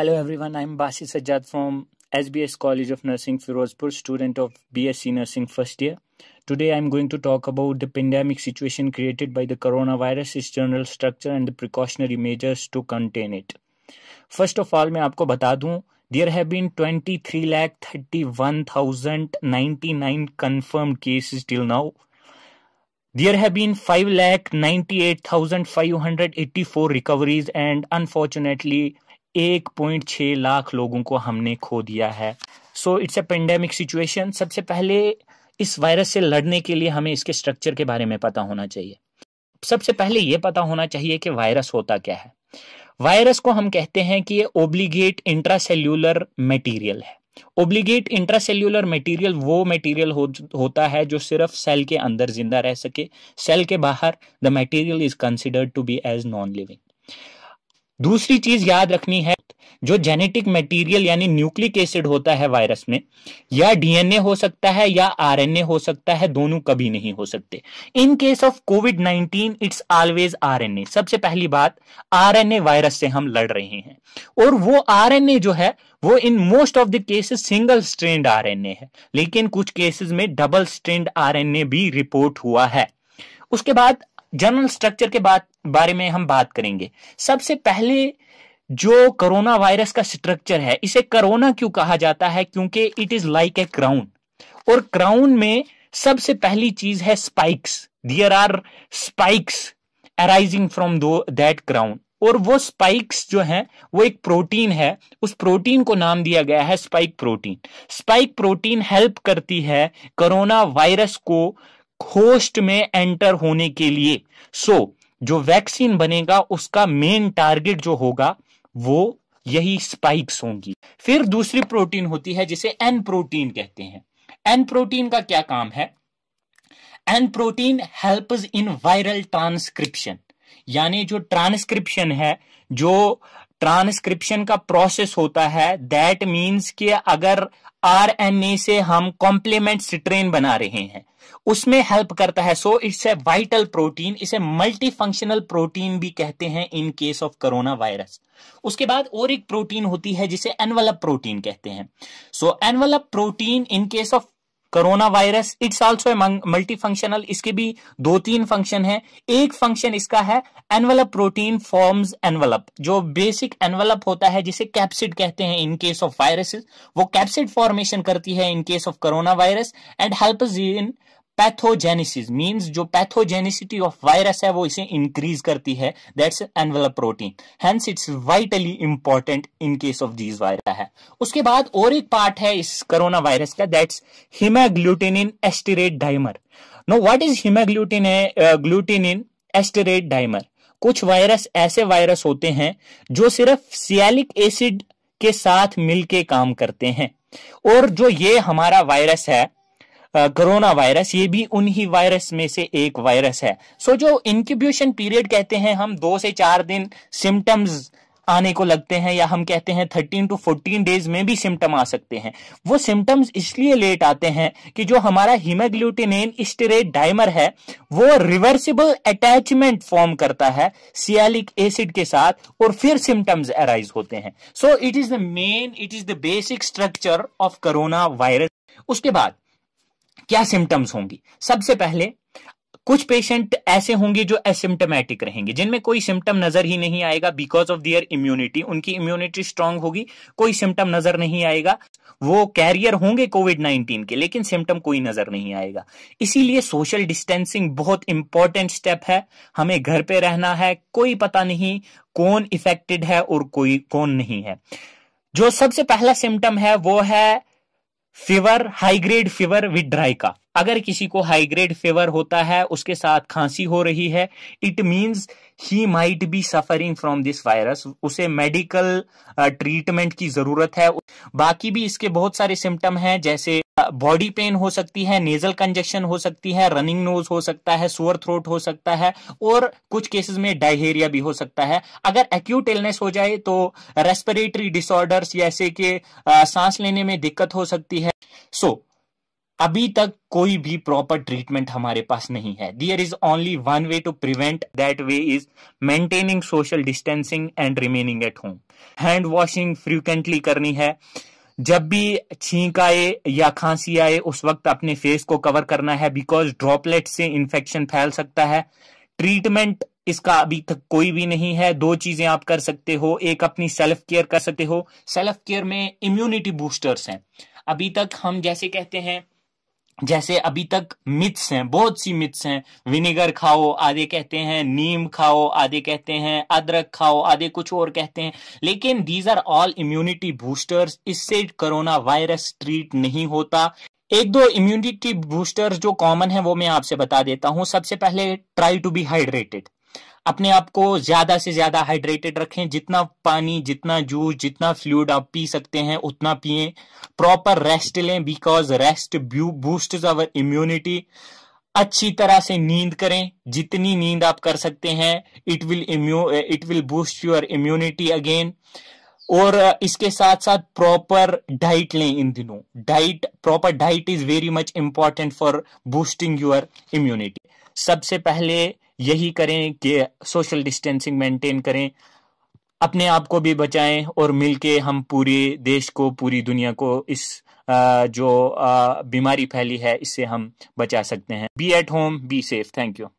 Hello everyone, I'm Basi Sajjad from SBS College of Nursing Firozpur, student of BSc Nursing first year. Today I'm going to talk about the pandemic situation created by the coronavirus, its general structure and the precautionary measures to contain it. First of all, मैं आपको बता दूं there have been 23 lakh 31,099 confirmed cases till now. There have been 5 lakh 98,584 recoveries and unfortunately एक point छः लाख लोगों को हमने खो दिया है so it's a pandemic situation सबसे पहले इस वायरस से लड़ने के लिए हमें इसके स्ट्रक्चर के बारे में पता होना चाहिए सबसे पहले ये पता होना चाहिए कि वायरस होता क्या है वायरस को हम कहते हैं कि ये ओब्लीगेट इंट्रासेल्यूलर मटेरियल है ओब्लीगेट इंट्रासेल्यूलर मटेरियल वो मटेरियल हो, होता है जो सिर्फ सेल के अंदर जिंदा रह सके सेल के बाहर the material is considered to be as non living दूसरी चीज याद रखनी है जो जेनेटिक मटेरियल यानी न्यूक्लिक एसिड होता है वायरस में या डीएनए हो सकता है या आरएनए हो सकता है दोनों कभी नहीं हो सकते in case of COVID 19 it's always RNA सबसे पहली बात आरएनए वायरस से हम लड़ रहे हैं और वो आरएनए जो है वो in most of the cases single strand RNA है लेकिन कुछ केसेस में डबल स्ट्रेंड आरएनए भी रिपोर्ट हुआ है उसके बाद जनरल स्ट्रक्चर के बात बारे में हम बात करेंगे सबसे पहले जो कोरोना वायरस का स्ट्रक्चर है इसे कोरोना क्यों कहा जाता है क्योंकि it is like a crown और क्राउन में सबसे पहली चीज है spikes there are spikes arising from to that crown और वो स्पाइक्स जो है वो एक प्रोटीन है उस प्रोटीन को नाम दिया गया है spike protein spike protein help करती है कोरोना वायरस को होस्ट में एंटर होने के लिए सो so, जो वैक्सीन बनेगा उसका मेन टारगेट जो होगा वो यही स्पाइक्स होंगी फिर दूसरी प्रोटीन होती है जिसे एन प्रोटीन कहते हैं एन प्रोटीन का क्या काम है N protein help in viral transcription यानी जो ट्रांसक्रिप्शन है जो ट्रांसक्रिप्शन का प्रोसेस होता है दैट मीन्स कि अगर आरएनए से हम कॉम्प्लीमेंट स्ट्रेन बना रहे हैं उसमें हेल्प करता है so it's a vital protein इसे मल्टी फंक्शनल प्रोटीन भी कहते हैं in case of corona virus उसके बाद और एक प्रोटीन होती है जिसे एनवलप प्रोटीन कहते हैं so envelope protein in case of corona virus it's also multi functional इसके भी दो तीन फंक्शन है एक फंक्शन इसका है एनवलप प्रोटीन फॉर्म्स एनवलप जो बेसिक एनवलप होता है जिसे कैप्सिड कहते हैं इन केस ऑफ वायरसेस वो कैप्सिड फॉर्मेशन करती है in case of corona virus and help in pathogenesis means जो पैथोजेनिसिटी ऑफ वायरस है वो इसे इंक्रीज करती है that's envelope protein hence it's vitally important in case of these virus है उसके बाद और एक पार्ट है इस कोरोना वायरस का that's हिमाग्लूटिनिन esterase dimer no what is haemagglutinin esterase dimer कुछ वायरस ऐसे वायरस होते हैं जो सिर्फ सियालिक एसिड के साथ मिलके काम करते हैं और जो ये हमारा वायरस है कोरोना वायरस ये भी उन्हीं वायरस में से एक वायरस है सो so, जो इंक्यूब्यूशन पीरियड कहते हैं हम दो से चार दिन सिम्टम्स आने को लगते हैं या हम कहते हैं थर्टीन टू फोर्टीन डेज में भी सिम्टम आ सकते हैं वो सिम्टम्स इसलिए लेट आते हैं कि जो हमारा हिमाग्लूटिनेन स्टेरेट डाइमर है वो रिवर्सिबल अटैचमेंट फॉर्म करता है सियालिक एसिड के साथ और फिर सिम्टम्स अराइज होते हैं so it is the main it is the basic structure of corona virus उसके बाद क्या सिम्टम्स होंगी सबसे पहले कुछ पेशेंट ऐसे होंगे जो एसिम्टोमेटिक रहेंगे जिनमें कोई सिम्टम नजर ही नहीं आएगा बिकॉज ऑफ दियर इम्यूनिटी उनकी इम्यूनिटी स्ट्रांग होगी कोई सिम्टम नजर नहीं आएगा वो कैरियर होंगे कोविड नाइन्टीन के लेकिन सिम्टम कोई नजर नहीं आएगा इसीलिए सोशल डिस्टेंसिंग बहुत इंपॉर्टेंट स्टेप है हमें घर पे रहना है कोई पता नहीं कौन इफेक्टेड है और कोई कौन नहीं है जो सबसे पहला सिम्टम है वो है fever high grade fever with ड्राइका अगर किसी को हाई ग्रेड फीवर होता है उसके साथ खांसी हो रही है it means he might be suffering from this virus उसे मेडिकल ट्रीटमेंट uh, की जरूरत है बाकी भी इसके बहुत सारे सिम्टम हैं जैसे बॉडी पेन हो सकती है नेजल कंजेक्शन हो सकती है रनिंग नोज हो सकता है सोअर थ्रोट हो सकता है और कुछ केसेस में डायहेरिया भी हो सकता है अगर एक्यूट इलनेस हो जाए तो रेस्पिरेटरी डिसऑर्डर्स जैसे कि सांस लेने में दिक्कत हो सकती है सो so, अभी तक कोई भी प्रॉपर ट्रीटमेंट हमारे पास नहीं है there is only one way to prevent that way is maintaining social distancing and remaining at home hand washing frequently करनी है जब भी छींक आए या खांसी आए उस वक्त अपने फेस को कवर करना है बिकॉज ड्रॉपलेट से इंफेक्शन फैल सकता है ट्रीटमेंट इसका अभी तक कोई भी नहीं है दो चीजें आप कर सकते हो एक अपनी सेल्फ केयर कर सकते हो सेल्फ केयर में इम्यूनिटी बूस्टर्स हैं अभी तक हम जैसे कहते हैं जैसे अभी तक मिथ्स हैं बहुत सी मिथ्स हैं विनेगर खाओ आधे कहते हैं नीम खाओ आधे कहते हैं अदरक खाओ आधे कुछ और कहते हैं लेकिन these are all immunity boosters इससे कोरोना वायरस ट्रीट नहीं होता एक दो इम्यूनिटी बूस्टर्स जो कॉमन है वो मैं आपसे बता देता हूं सबसे पहले ट्राई टू बी हाइड्रेटेड अपने आप को ज्यादा से ज्यादा हाइड्रेटेड रखें जितना पानी जितना जूस जितना फ्लूड आप पी सकते हैं उतना पिए प्रॉपर रेस्ट लें because rest boost our immunity अच्छी तरह से नींद करें जितनी नींद आप कर सकते हैं it will immu it will boost your immunity again और इसके साथ साथ प्रॉपर डाइट लें इन दिनों diet proper diet is very much important for boosting your immunity सबसे पहले यही करें कि सोशल डिस्टेंसिंग मेंटेन करें अपने आप को भी बचाएं और मिलके हम पूरे देश को पूरी दुनिया को इस जो बीमारी फैली है इससे हम बचा सकते हैं be at home be safe thank you